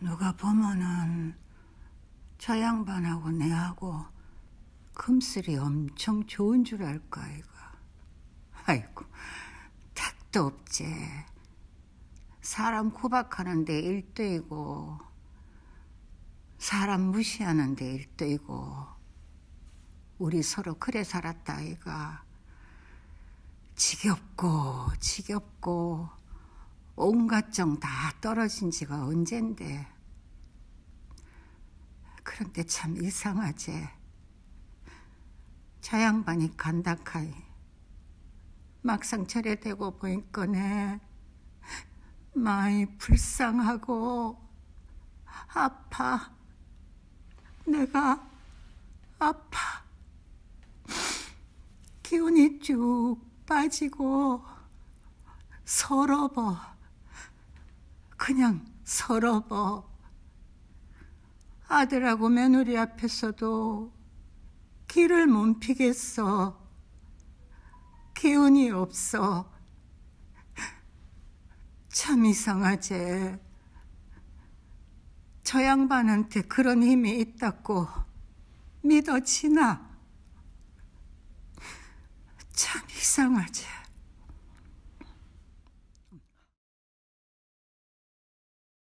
누가 보면은 저 양반하고 내하고 금슬이 엄청 좋은 줄 알까 이가 아이고 탁도 없지 사람 구박하는데 일도이고 사람 무시하는데 일도이고 우리 서로 그래 살았다 아이가 지겹고 지겹고 온갖 정다 떨어진 지가 언젠데 그런데 참 이상하지 자 양반이 간다카이 막상 절에 대고 보니까네 많이 불쌍하고 아파 내가 아파 기운이 쭉 빠지고 서러워 그냥 서러워. 아들하고 며느리 앞에서도 길을 못 피겠어. 기운이 없어. 참 이상하지. 저 양반한테 그런 힘이 있다고 믿어지나? 참 이상하지.